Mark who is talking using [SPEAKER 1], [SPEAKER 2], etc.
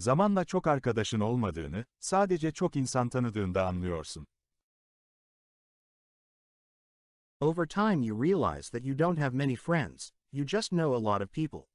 [SPEAKER 1] Zamanla çok arkadaşın olmadığını, sadece çok insan tanıdığında anlıyorsun. Over time you
[SPEAKER 2] realize that you don't have many friends, you just know a lot of people.